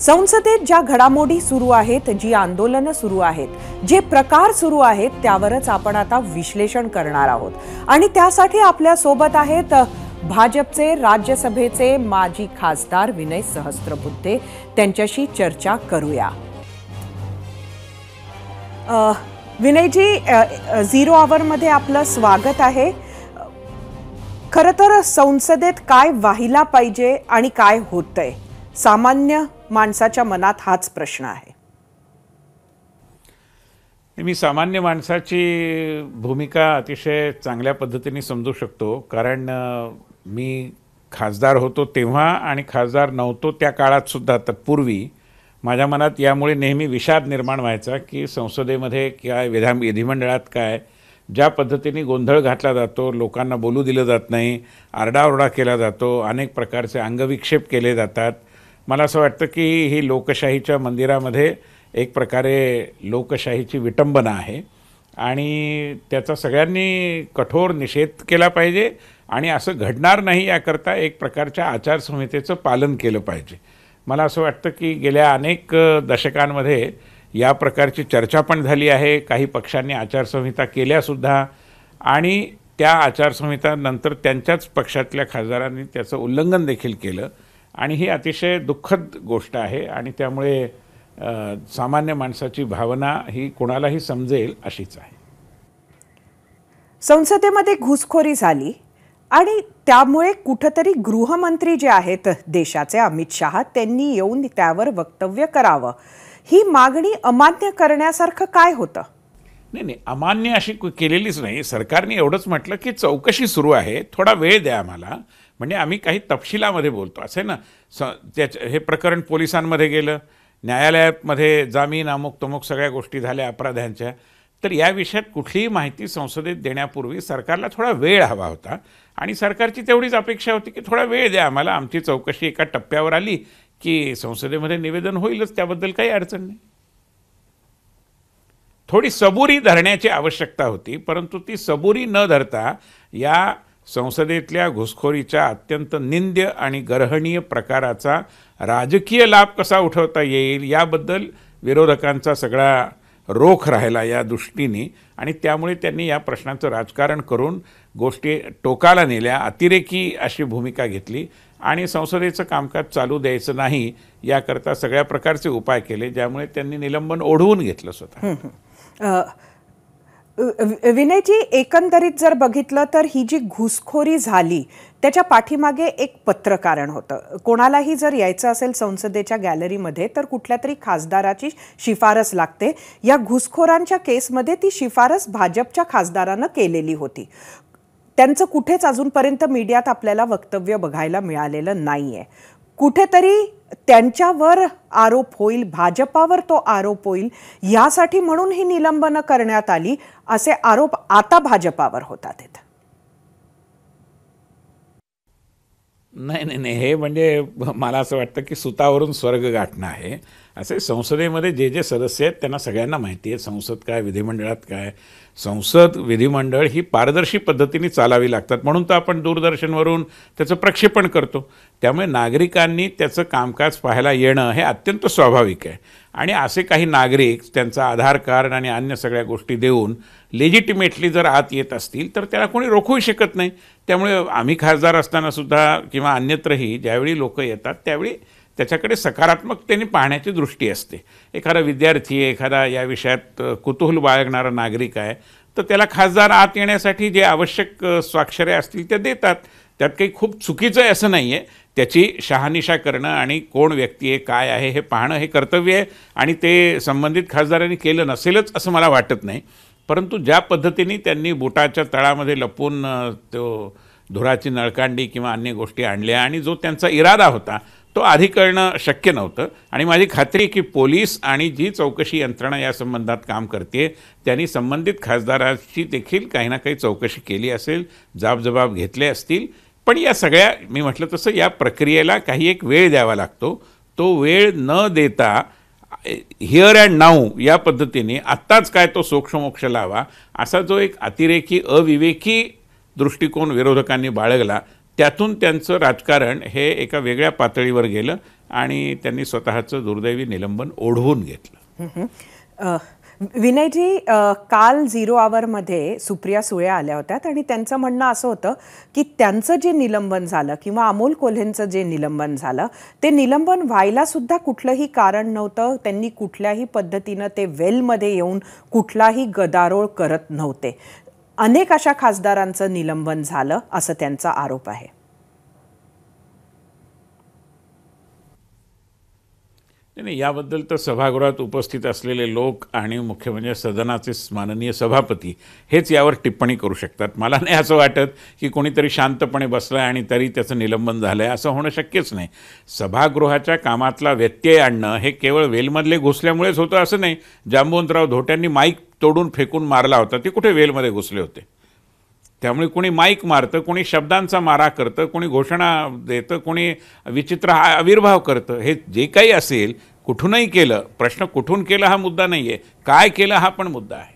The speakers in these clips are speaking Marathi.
संसदेत ज्या घडामोडी सुरू आहेत जी आंदोलनं सुरू आहेत जे प्रकार सुरू आहेत त्यावरच आपण आता विश्लेषण करणार आहोत आणि त्यासाठी आपल्या सोबत आहेत भाजपचे राज्यसभेचे माजी खासदार विनय सहस्त्रबुद्धे त्यांच्याशी चर्चा करूया विनयजी झिरो आवरमध्ये आपलं स्वागत आहे खरं तर संसदेत काय व्हायला पाहिजे आणि काय होतंय सामान्य माणसाच्या मनात हाच प्रश्न आहे मी सामान्य माणसाची भूमिका अतिशय चांगल्या पद्धतीने समजू शकतो कारण मी खासदार होतो तेव्हा आणि खासदार नव्हतो त्या काळात सुद्धा तत्पूर्वी माझ्या मनात यामुळे नेहमी विषाद निर्माण व्हायचा की संसदेमध्ये काय विधा विधिमंडळात काय ज्या पद्धतीने गोंधळ घातला जातो लोकांना बोलू दिलं जात नाही आरडाओरडा केला जातो अनेक प्रकारचे अंगविक्षेप केले जातात मला असं वाटतं की ही लोकशाहीच्या मंदिरामध्ये एक प्रकारे लोकशाहीची विटंबना आहे आणि त्याचा सगळ्यांनी कठोर निषेध केला पाहिजे आणि असं घडणार नाही याकरता एक प्रकारच्या आचारसंहितेचं पालन केलं पाहिजे मला असं वाटतं की गेल्या अनेक दशकांमध्ये या प्रकारची चर्चा पण झाली आहे काही पक्षांनी आचारसंहिता केल्यासुद्धा आणि त्या आचारसंहितानंतर त्यांच्याच पक्षातल्या खासदारांनी त्याचं उल्लंघन देखील केलं आणि ही अतिशय दुःखद गोष्ट आहे आणि त्यामुळे सामान्य माणसाची भावना ही कोणालाही समजेल अशीच आहे संसदेमध्ये घुसखोरी झाली आणि त्यामुळे कुठंतरी गृहमंत्री जे आहेत देशाचे अमित शहा त्यांनी येऊन त्यावर वक्तव्य करावं ही मागणी अमान्य करण्यासारखं काय होतं नाही नाही अमान्य अशी केलेलीच नाही सरकारने एवढंच म्हटलं की चौकशी सुरू आहे थोडा वेळ द्या आम्हाला म्हणजे आम्ही काही तपशिलामध्ये बोलतो असे ना स त्याचं हे प्रकरण पोलिसांमध्ये गेलं न्यायालयामध्ये जामीन अमुक तमुक सगळ्या गोष्टी झाल्या अपराध्यांच्या तर या विषयात कुठलीही माहिती संसदेत देण्यापूर्वी सरकारला थोडा वेळ हवा होता आणि सरकारची तेवढीच अपेक्षा होती की थोडा वेळ द्या आम्हाला आमची चौकशी एका टप्प्यावर आली की संसदेमध्ये निवेदन होईलच त्याबद्दल काही अडचण नाही थोडी सबुरी धरण्याची आवश्यकता होती परंतु ती सबुरी न धरता या संसदेतल्या घुसखोरीच्या अत्यंत निंद्य आणि गर्हणीय प्रकाराचा राजकीय लाभ कसा उठवता येईल याबद्दल विरोधकांचा सगळा रोख राहिला या दृष्टीने आणि त्यामुळे त्यांनी या प्रश्नाचं राजकारण करून गोष्टी टोकाला नेल्या अतिरेकी अशी भूमिका घेतली आणि संसदेचं कामकाज चालू द्यायचं नाही याकरता सगळ्या प्रकारचे उपाय केले ज्यामुळे त्यांनी निलंबन ओढवून घेतलं स्वतः विनयजी एकंदरीत जर बघितलं तर ही जी घुसखोरी झाली त्याच्या पाठीमागे एक पत्रकारण होतं कोणालाही जर यायचं असेल संसदेच्या गॅलरीमध्ये तर कुठल्या तरी खासदाराची शिफारस लागते या घुसखोरांच्या केसमध्ये ती शिफारस भाजपच्या खासदारानं केलेली होती त्यांचं कुठेच अजूनपर्यंत मीडियात आपल्याला वक्तव्य बघायला मिळालेलं नाही आहे कुठेतरी त्यांच्यावर आरोप होईल भाजपावर तो आरोप होईल यासाठी म्हणून ही निलंबन करण्यात आली असे आरोप आता भाजपावर होतात नाही नाही नाही हे म्हणजे मला असं वाटतं की सुतावरून स्वर्ग गाठणं आहे असे संसदेमध्ये जे जे सदस्य आहेत त्यांना सगळ्यांना माहिती आहे संसद काय विधिमंडळात काय संसद विधिमंडळ ही पारदर्शी पद्धतीने चालावी लागतात म्हणून तर आपण दूरदर्शनवरून त्याचं प्रक्षेपण करतो त्यामुळे नागरिकांनी त्याचं कामकाज पाहायला येणं हे अत्यंत स्वाभाविक आहे आणि असे काही नागरिक त्यांचा आधार कार्ड आणि अन्य सगळ्या गोष्टी देऊन लेजिटिमेटली जर आत येत असतील तर त्याला कोणी रोखू शकत नाही त्यामुळे आम्ही खासदार असतानासुद्धा किंवा अन्यत्रही ज्यावेळी लोकं येतात त्यावेळी त्याच्याकडे सकारात्मकतेने पाहण्याची दृष्टी असते एखादा विद्यार्थी एखादा या विषयात कुतूहल बाळगणारा नागरिक आहे तर त्याला खासदार आत येण्यासाठी जे आवश्यक स्वाक्षरे असतील त्या देतात त्यात काही खूप चुकीचं आहे असं नाही आहे त्याची शहानिशा करणं आणि कोण व्यक्ती आहे काय आहे हे पाहणं हे कर्तव्य आहे आणि ते संबंधित खासदारांनी केलं नसेलच असं मला वाटत नाही परंतु ज्या पद्धतीने त्यांनी बुटाच्या तळामध्ये लपून तो धुराची नळकांडी किंवा अन्य गोष्टी आणल्या आणि जो त्यांचा इरादा होता तो आधी करणं शक्य नव्हतं आणि माझी खात्री की पोलीस आणि जी चौकशी यंत्रणा या संबंधात काम करते त्यांनी संबंधित खासदाराची देखील काही ना काही चौकशी केली असेल जाबजबाब घेतले असतील पण या सगळ्या मी म्हटलं तसं या प्रक्रियेला काही एक वेळ द्यावा लागतो तो वेळ न देता हिअर अँड नाऊ या पद्धतीने आत्ताच काय तो सोक्षमोक्ष लावा असा जो एक अतिरेकी अविवेकी दृष्टिकोन विरोधकांनी बाळगला त्यातून त्यांचं राजकारण हे एका वेगळ्या पातळीवर गेलं आणि त्यांनी स्वतःचं दुर्दैवी निलंबन ओढवून घेतलं विनयजी काल झिरो आवरमध्ये सुप्रिया सुळे आल्या होत्या आणि त्यांचं म्हणणं असं होतं की त्यांचं जे निलंबन झालं किंवा अमोल कोल्हेंचं जे निलंबन झालं ते निलंबन व्हायला सुद्धा कुठलंही कारण नव्हतं त्यांनी कुठल्याही पद्धतीनं ते वेलमध्ये येऊन कुठलाही गदारोळ करत नव्हते अनेक अशा खासदारांचं निलंबन झालं असं त्यांचा आरोप आहे नाही याबद्दल तर सभागृहात उपस्थित असलेले लोक आणि मुख्य म्हणजे सदनाचे माननीय सभापती हेच यावर टिप्पणी करू शकतात मला नाही असं वाटत की कोणीतरी शांतपणे बसलं आहे आणि तरी त्याचं निलंबन झालं आहे असं होणं शक्यच नाही सभागृहाच्या कामातला व्यत्यय आणणं हे केवळ वेलमधले घुसल्यामुळेच होतं असं नाही जांबवंतराव धोट्यांनी माईक तोडून फेकून मारला होता ते कुठे वेलमध्ये घुसले होते त्यामुळे कोणी माईक मारतं कोणी शब्दांचा मारा करतं कोणी घोषणा देतं कोणी विचित्र आविर्भाव करतं हे जे काही असेल कुठूनही केलं प्रश्न कुठून केला हा मुद्दा नाही आहे काय केलं हा पण मुद्दा आहे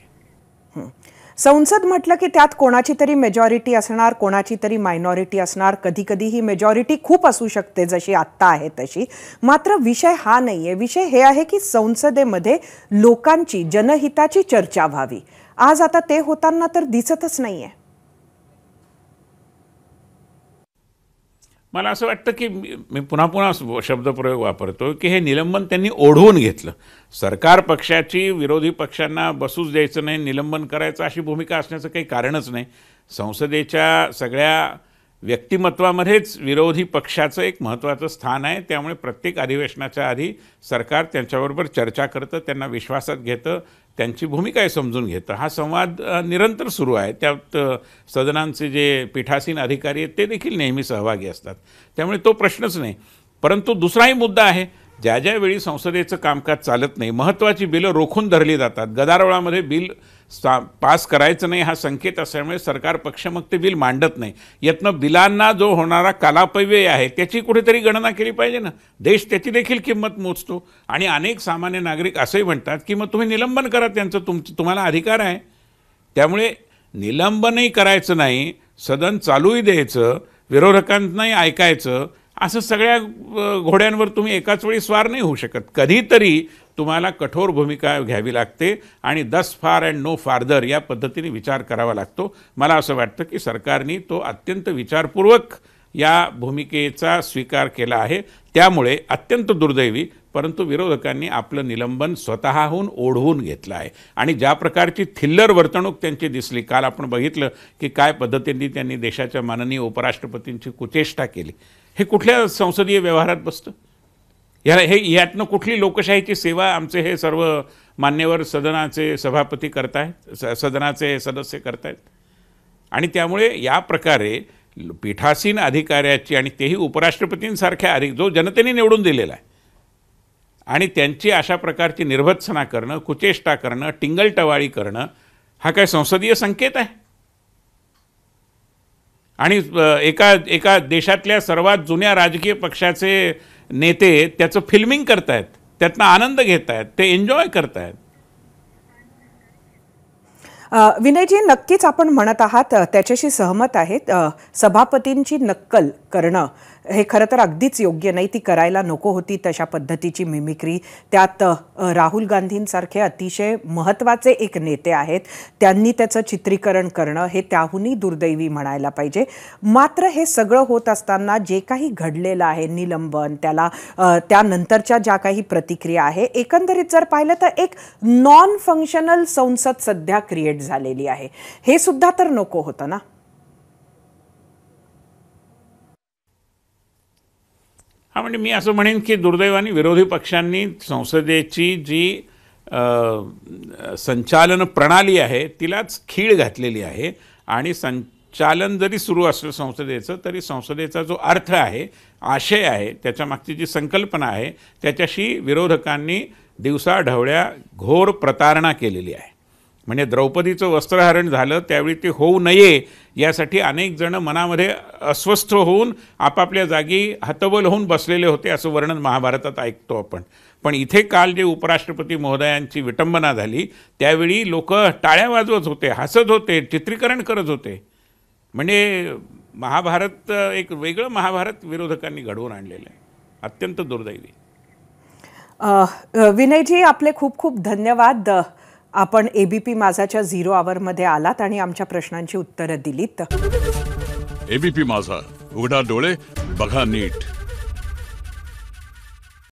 संसद म्हटलं की त्यात कोणाची तरी मेजॉरिटी असणार कोणाची तरी मायनॉरिटी असणार कधी कधी ही मेजॉरिटी खूप असू शकते जशी आत्ता आहे तशी मात्र विषय हा नाही आहे विषय हे आहे की संसदेमध्ये लोकांची जनहिताची चर्चा व्हावी आज आता ते होताना तर दिसतच नाही आहे मला असं वाटतं की मी पुन्हा पुन्हा शब्दप्रयोग वापरतो की हे निलंबन त्यांनी ओढवून घेतलं सरकार पक्षाची विरोधी पक्षांना बसूच द्यायचं नाही निलंबन करायचं अशी भूमिका असण्याचं काही कारणच नाही संसदेच्या सगळ्या व्यक्तिमत्वामध्येच विरोधी पक्षाचं एक महत्त्वाचं स्थान आहे त्यामुळे प्रत्येक अधिवेशनाच्या आधी सरकार त्यांच्याबरोबर चर्चा करतं त्यांना विश्वासात घेतं त्यांची भूमिका समजून घेतं हा संवाद निरंतर सुरू आहे त्यात सदनांचे जे पीठासीन अधिकारी आहेत ते देखील नेहमी सहभागी असतात त्यामुळे तो प्रश्नच नाही परंतु दुसराही मुद्दा आहे ज्या ज्यावेळी संसदेचं कामकाज चालत नाही महत्त्वाची बिलं रोखून धरली जातात गदारोळामध्ये बिल सा पास करायचं नाही हा संकेत असल्यामुळे सरकार पक्ष मग ते बिल मांडत नाही यातनं बिलांना जो होणारा कालापव्यय आहे त्याची कुठेतरी गणना केली पाहिजे ना देश त्याची देखील किंमत मोजतो आणि अनेक सामान्य नागरिक असंही म्हणतात की मग तुम्ही निलंबन करा त्यांचं तुम तुम्हाला अधिकार आहे त्यामुळे निलंबनही करायचं नाही सदन चालूही द्यायचं विरोधकांनाही ऐकायचं असं सगळ्या घोड्यांवर तुम्ही एकाच वेळी स्वार नाही होऊ शकत कधीतरी तुम्हाला कठोर भूमिका घ्यावी लागते आणि दस फार अँड नो फार्दर या पद्धतीने विचार करावा लागतो मला असं वाटतं की सरकारने तो अत्यंत विचारपूर्वक या भूमिकेचा स्वीकार केला आहे त्यामुळे अत्यंत दुर्दैवी परंतु विरोधकांनी आपलं निलंबन स्वतःहून ओढवून घेतलं आहे आणि ज्या प्रकारची थिल्लर वर्तणूक त्यांची दिसली काल आपण बघितलं की काय पद्धतीने त्यांनी देशाच्या माननीय उपराष्ट्रपतींची कुचेष्टा केली हे कुठल्या संसदीय व्यवहारात बसतं याला हे यातनं कुठली लोकशाहीची सेवा आमचे हे सर्व मान्यवर सदनाचे सभापती करतायत स सदनाचे सदस्य करतायत आणि त्यामुळे या प्रकारे पीठासीन अधिकाऱ्याची आणि तेही उपराष्ट्रपतींसारख्या अधिक जो जनतेने निवडून दिलेला आहे आणि त्यांची अशा प्रकारची निर्भत्सना करणं कुचेष्टा करणं टिंगलटवाळी करणं हा काय संसदीय संकेत आहे आणि एका एका देशातल्या सर्वात जुन्या राजकीय पक्षाचे नेते त्याचं फिल्मिंग करतायत त्यातनं आनंद घेत आहेत ते एन्जॉय करतायत विनयजी नक्कीच आपण म्हणत आहात त्याच्याशी सहमत आहेत सभापतींची नक्कल करणं हे खरं तर अगदीच योग्य नाही ती करायला नको होती तशा पद्धतीची मिमिक्री त्यात राहुल गांधींसारखे अतिशय महत्त्वाचे एक नेते आहेत त्यांनी त्याचं चित्रीकरण करणं हे त्याहूनही दुर्दैवी म्हणायला पाहिजे मात्र हे सगळं होत असताना जे काही घडलेलं आहे निलंबन त्याला त्यानंतरच्या ज्या काही प्रतिक्रिया आहे एकंदरीत जर पाहिलं तर एक नॉन फंक्शनल संसद सध्या क्रिएट झालेली आहे हे सुद्धा तर नको होतं ना हा म्हणजे मी असं म्हणेन की दुर्दैवाने विरोधी पक्षांनी संसदेची जी संचालन प्रणाली आहे तिलाच खीळ घातलेली आहे आणि संचालन जरी सुरू असलं संसदेचं तरी संसदेचा जो अर्थ आहे आशय आहे त्याच्यामागची जी संकल्पना आहे त्याच्याशी विरोधकांनी दिवसाढवळ्या घोर प्रतारणा केलेली आहे म्हणजे द्रौपदीचं वस्त्रहरण झालं त्यावेळी ते होऊ नये यासाठी अनेक जण मनामध्ये अस्वस्थ होऊन आपापल्या जागी हतबल होऊन बसलेले होते असं वर्णन महाभारतात ऐकतो आपण पण इथे काल जे उपराष्ट्रपती महोदयांची विटंबना झाली त्यावेळी लोक टाळ्या वाजवत होते हसत होते चित्रीकरण करत होते म्हणजे महाभारत एक वेगळं महाभारत विरोधकांनी घडवून आणलेलं आहे अत्यंत दुर्दैवी विनयजी आपले खूप खूप धन्यवाद आपण ए बी पी माझाच्या झिरो आवरमध्ये आलात आणि आमच्या प्रश्नांची उत्तरं दिलीत एबीपी माझा उघडा डोळे बघा नीट